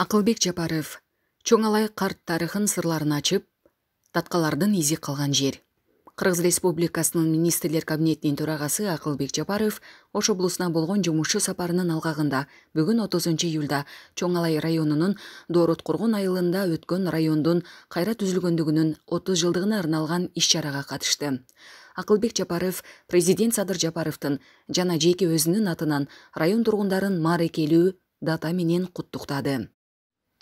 акылбек жапаров чоң алай карт тарыхын сырларын ачып таткалардын изи калган жер кыргыз республикасынын министрлер кабинетинин төрагасы акылбек жапаров ош облусуна болгон жумушчу сапарынын алгагында бүгүн отузунчу июлда чоң алай районунун доорот коргон айылында өткөн райондун кайра түзүлгөндүгүнүн отуз жылдыгына арналган иш чарага катышты акылбек жапаров президент садыр жапаровдун жана жеке өзүнүн атынан район тургундарын маарекелүү дата менен куттуктады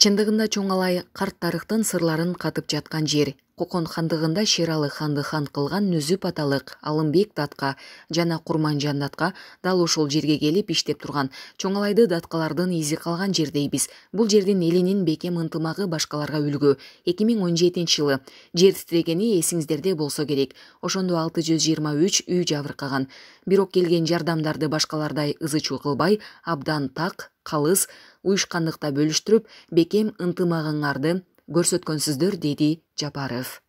чындыгында чоң алай тарықтың сырларын қатып жатқан жер кокон хандыгында шералы ханды хан кылган нүзүп аталык алымбек датка жана курманжан датка дал ошол жерге келип иштеп турган чоң алайды даткалардын изи калган жер дейбиз бул жердин элинин бекем ынтымагы башкаларга үлгү эки миң он жетинчи жылы жер тилрегени эсиңиздерде болсо керек ошондо алты жүз жыйырма үч үй жабыркаган бирок келген жардамдарды башкалардай ызы чуу кылбай абдан так калыс уюшкандыкта бөлүштүрүп бекем ынтымагыңарды көрсөткөнсүздөр деди жапаров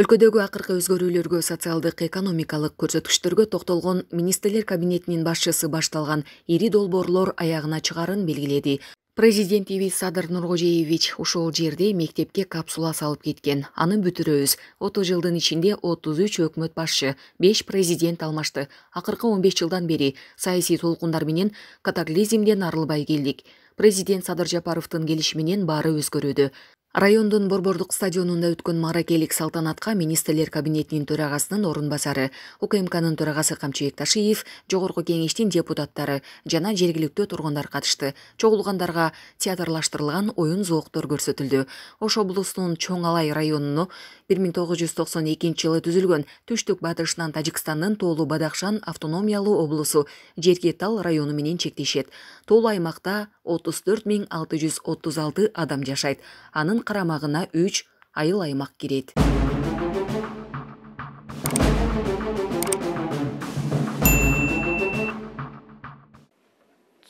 өлкөдөгү акыркы өзгөрүүлөргө социалдык экономикалык көрсөткүчтөргө токтолгон министрлер кабинетинин башчысы башталган ири долбоорлор аягына чыгарын белгиледи президентибиз садыр нуркожоевич ошол жерде мектепке капсула салып кеткен аны бүтүрөбүз отуз жылдын ичинде отуз үч өкмөт башчы беш президент алмашты акыркы он беш жылдан бери саясий толкундар менен катаклизмден арылбай келдик президент садыр жапаровдун келиши менен баары өзгөрүүдө райондун борбордук стадионунда өткөн мааракелик салтанатка министрлер кабинетинин төрагасынын орун басары укмкнын төрагасы камчыбек ташиев жогорку кеңештин депутаттары жана жергиликтүү тургундар катышты чогулгандарга театрлаштырылган оюн зооктор көрсөтүлдү ош облусунун чоң алай районуну бир миң тогуз жүз токсон экинчи жылы түзүлгөн түштүк батышынан тажикстандын тоолу бадахшан автономиялуу облусу жерки тал району менен чектешет тоолуу аймакта отуз төрт миң алты жүз отуз алты адам жашайт анын карамагына 3 айыл аймак кирет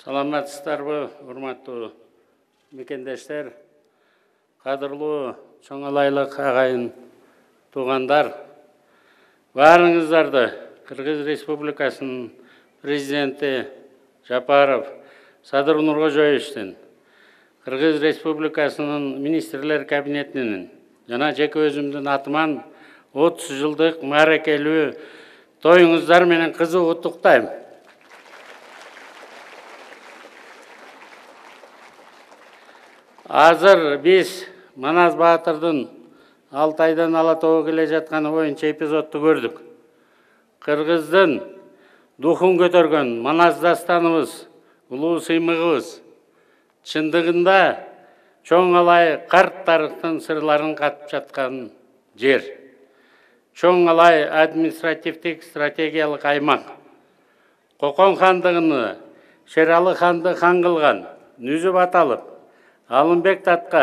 саламатсыздарбы ұрматты мекендештер қадырлы, шоңалайлық агайын туғандар, барыңыздарды Қырғыз Республикасының президенті жапаров садыр нуркожоевичтин кыргыз республикасынын министрлер кабинетинин жана жеке өзүмдүн атыман отуз жылдык мааракелүү тоюңуздар менен кызуу куттуктайм азыр биз манас баатырдын алтайдан ала тоого келе жатканы боюнча эпизодду көрдүк кыргыздын духун көтөргөн манас дастаныбыз улуу сыймыгыбыз шындығында чоң алай қарт тарихтың сырларын қатып жатқан жер чоң алай административтік стратегиялық аймақ қоқан хандығыны шералы ханды хан қылған нүзіп аталып алымбек датқа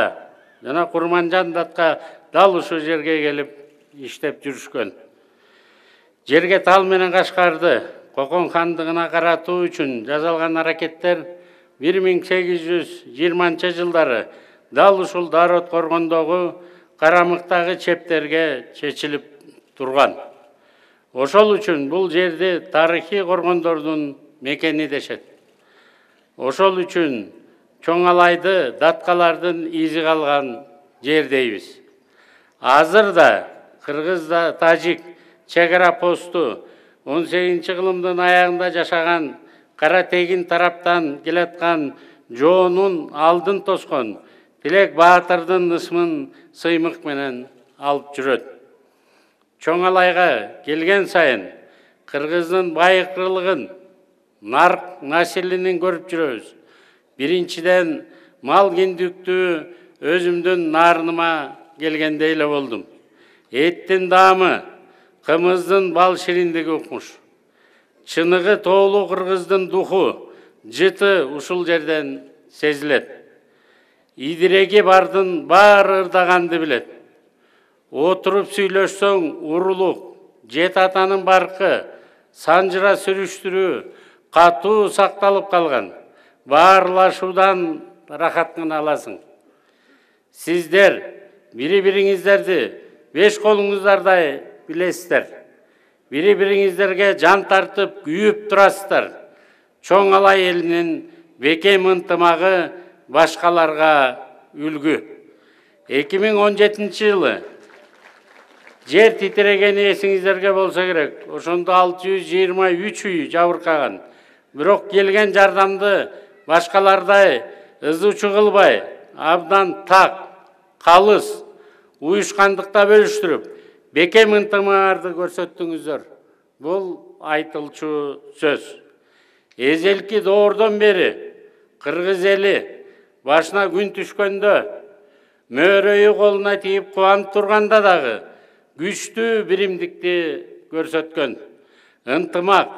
жана құрманжан датқа дал ұшы жерге келіп іштеп жүрішкен жерге тал менен қашқарды қоқан хандығына қарату үшін жасалған аракеттер, 1820 жылдары дал ушул дарот коргондогу қарамықтағы чептерге чечіліп тұрған. ошол үшін бұл жерде тарихи коргондордун мекені дешет ошол үшін чоңалайды датқалардың изі қалған жердейбіз. дейбиз азыр да кыргыз тажик чек ара посту он сегизинчи каратегин тараптан келаткан жоонун алдын тоскон тилек баатырдын ысмын сыймык менен алып жүрөт Чоңалайға келген сайын кыргыздын байыркылыгын нарк населинин көрүп жүрөбүз биринчиден мал киндиктүү өзүмдүн нарыныма келгендей эле болдум эттин даамы кымыздын бал шириндиги укмуш чыныгы тоолуу кыргыздын духу жыты ушул жерден сезилет идиреги бардын баары ырдаганды билет отуруп сүйлөшсөң урулук жети атаның барқы санжыра сүрүштүрүү катуу сакталып калган баарлашуудан рахатын аласың сиздер бири бириңиздерди беш колуңуздардай билесиздер бири бириңиздерге жан тартып күйіп турасыздар чоң алай элинин бекем ынтымагы башкаларга үлгү эки миң жылы жер титирегени есіңіздерге болса керек ошондо 623 жүз жыйырма үч үй жабыркаган бирок келген жардамды башкалардай ызы кылбай абдан так қалыс, уюшкандыкта бөлүштүрүп бекем ынтымарды көрсөттүңүздөр бул айтылчу сөз эзелки доордон бери кыргыз эли башына күн түшкөндө мөөрөйү колуна тийип кубанып турганда дагы күчтүү биримдикти көрсөткөн ынтымак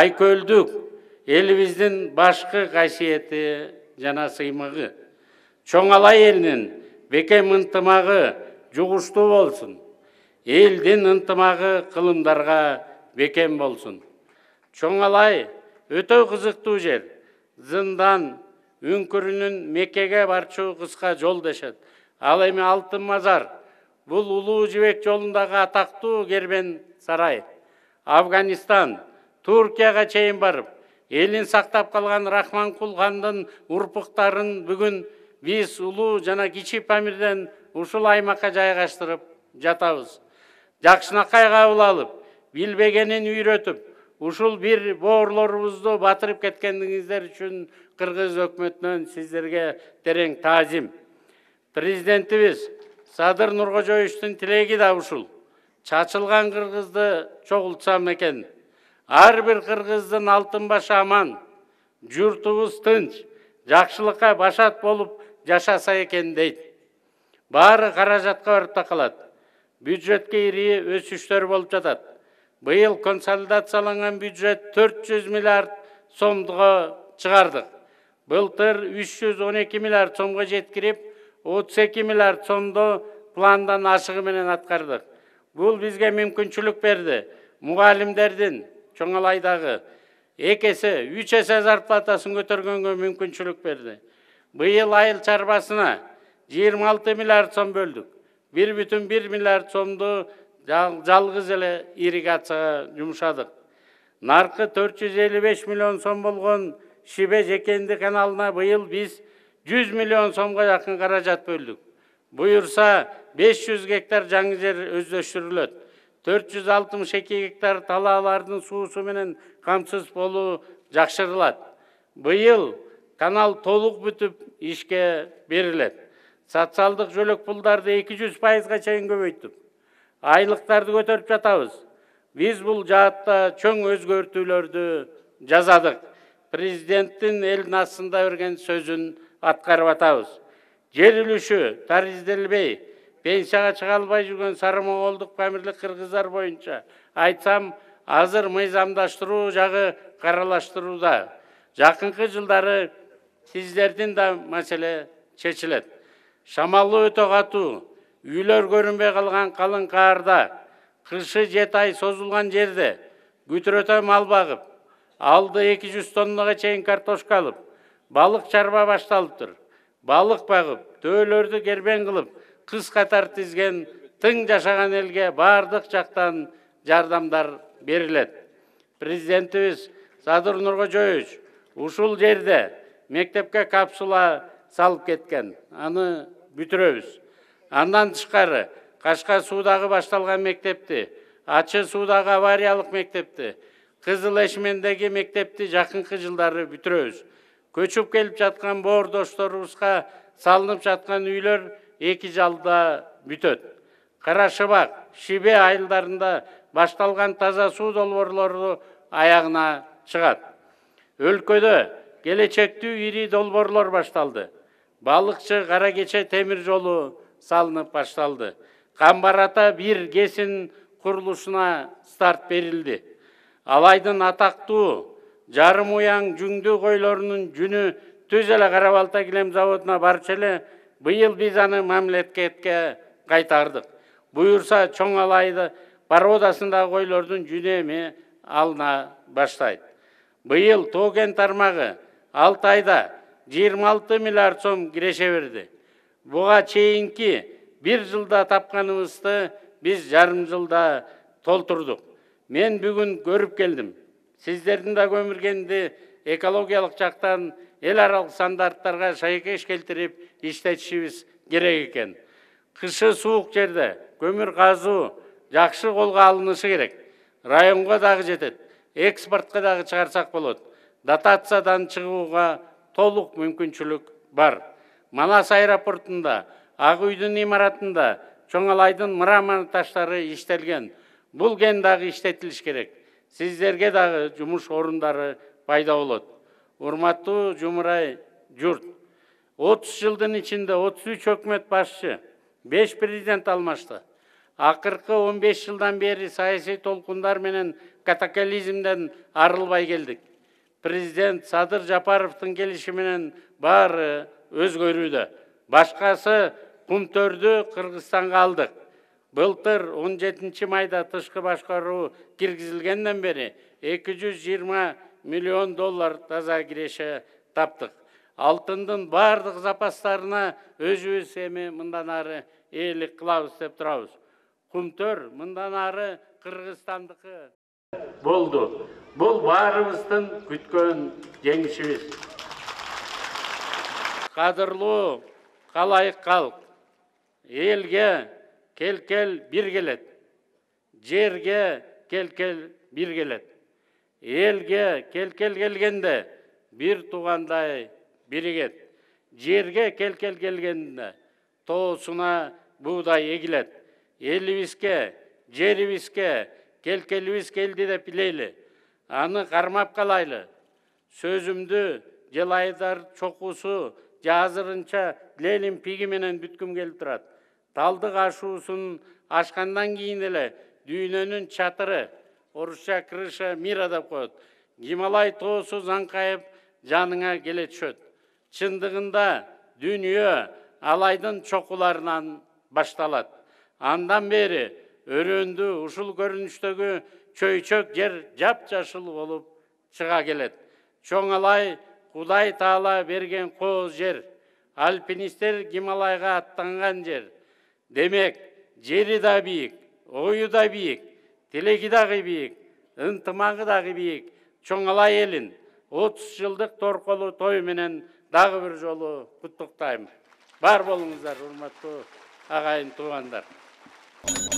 айкөлдүк элибиздин башкы касиети жана сыймыгы чоң алай элинин бекем ынтымагы жугуштуу болсун елден ынтымағы қылымдарға бекем болсын чоңалай өтеу кызыктуу жер зындан үңкүрүнүн Меккеге барчу кыска жол дешет ал эми алтын мазар бул улуу жибек жолундагы атактуу кербен сарай афганистан туркияга чейин барып элин сактап калган рахманкул хандын урпуктарын бүгүн биз улуу жана кичи памирден ушул аймакка жайгаштырып жатабыз кабыл алып билбегенин үйрөтүп ушул бир боорлорубузду батырып кеткендигиңиздер үчүн кыргыз өкмөтүнөн сиздерге терең таазим президентибиз садыр нуркожоевичтин тилеги да ушул чачылган кыргызды чогултсам экен ар бир кыргыздын алтын башы аман журтубуз тынч жакшылыкка башат болуп жашаса экен дейт баары каражатка барып такалат бюджетке ирие өсүштөр болуп жатат быйыл консолидацияланган бюджет 400 миллиард сомдуга чыгардык былтыр 312 миллиард сомго жеткирип 32 миллиард сомду пландан ашыгы менен аткардык бул бизге мүмкүнчүлүк берди мугалимдердин чоңолайдагы эки эсе үч эсе зарплатасын көтөргөнгө мүмкүнчүлүк берди быйыл айыл чарбасына 26 миллиард сом бөлдүк бир бүтүн бир миллиард сомду жалгыз эле ирригацияга жумшадык наркы төрт жүз элүү беш миллион сом болгон шибе жекенди каналына быйыл биз жүз миллион сомго жакын каражат бөлдүк буюрса беш жүз гектар жаңы жер өздөштүрүлөт төрт жүз алтымыш эки гектар талаалардын суусу менен камсыз болуу жакшырылат быйыл канал толук бүтүп ишке берилет социалдық жөлек бұлдарды 200 пайызға шейін көбейттік айлықтарды көтеріп жатабыз біз бұл жаатта чөң өзгөртүүлөрдү жазадық, президенттің элдин астында берген сөзін атқарып атабыз жер үлүшү таризделбей пенсияға шыға албай жүрген сарымоголдук памирлик кыргыздар боюнча айтсам азыр мыйзамдаштыруу жагы каралаштырууда жакынкы жылдары сиздердин да маселе чечилет шамалы өтө катуу үйлөр көрүнбөй калган калың каарда кышы жети ай созулган жерде күтүрөтө мал багып алды эки жүз тоннага чейин картошка алып балык чарба башталыптыр балык багып төөлөрдү кербең кылып кыз катар тизген тың жашаган элге баардык жактан жардамдар берилет президентибиз садыр нуркожоевич ушул жерде мектепке капсула салып кеткен аны бүтүрөбүз андан шықары қашқа судағы башталған мектепті ачы судағы авариялық мектепті қызыл эшмендеги мектепти жакынкы жылдары бүтүрөбүз көчүп келип жаткан боордошторубузга салынып жатқан үйлер эки жалда бүтөт кара шыбак шибе айылдарында башталган таза суу долбоорлору аягына чыгат өлкөдө келечектүү ири долбоорлор башталды балықшы қаракеше темір жолу салынып башталды Қамбарата бір кесін құрылысына старт берілді Алайдың атақту жарым уяң жүнді қойларының жүні түз эле кара балта килем заводуна барчу эле быйыл биз аны мамлекетке кайтардык буюрса чоң алайды породасындагы койлордун жүнү эми алына баштайт быйыл тоген тармағы алты айда 26 миллиард сом кіреше берді бұға чейінки бір жылда тапқанымызды біз жарым жылда тұрдық. мен бүгін көріп келдім сіздердің да көміргенді экологиялық жақтан әл аралық стандарттарға шайкеш келтіріп иштетишибиз керек екен қышы суық жерде көмір қазу жақсы қолға алынышы керек районға дағы жетеді экспортқа дағы шығарсақ болады дотациядан шығуға толық мүмкіншілік бар манас аэропортында ақ үйдің имаратында чоңалайдың мраман таштары иштелген бұл кен дагы иштетилиш керек сиздерге дағы жумуш орындары пайда болот урматтуу жумурай журт отуз жылдын ичинде отуз үч өкмөт башчы беш президент алмашты акыркы он беш жылдан бери саясий толкундар менен катакализмден арылбай келдик президент садыр жапаровтың келішімінен бары өзгеруді башқасы кумтөрдү кыргызстанга алдық. былтыр 17 майда тұшқы башқару киргизилгенден бери 220 миллион доллар таза киреше таптық. Алтындың бардық запастарына өзүбүз эми мындан ары елік кылабыз деп турабыз кумтөр мындан ары кыргызстандыкы болды бұл барымыздың күткен жеңісіміз Қадырлы қалайық халық елге кел кел бір келет, жерге кел кел бір келет, елге кел кел келгенде бір туғандай бірігет, жерге кел кел келгенде тоғысына будай егілет. жері жерімізге кел келуіз келді деп білейлі аны қармап қалайлы сөзімді желайдар чокусу жазырынча лелин пиги менен келіп келип турат талдык ашуусун ашкандан кийин эле чатыры орусча крыша мира деп коет гималай тоосу заңкайып жаныңа келе түшөт чындыгында дүние алайдын чокуларынан башталат андан бері өрөндү ушул көрүнүштөгү чөйчөк жер жап жашыл болуп чыга келет чоң алай кудай таала берген кооз жер альпинисттер гималайга аттанган жер демек жери да бийик ою да бийик тилеги дагы бийик ынтымагы дагы бийик алай элин отуз жылдык торколуу той менен дагы бир жолу куттуктайм бар болуңуздар урматтуу агайын туугандар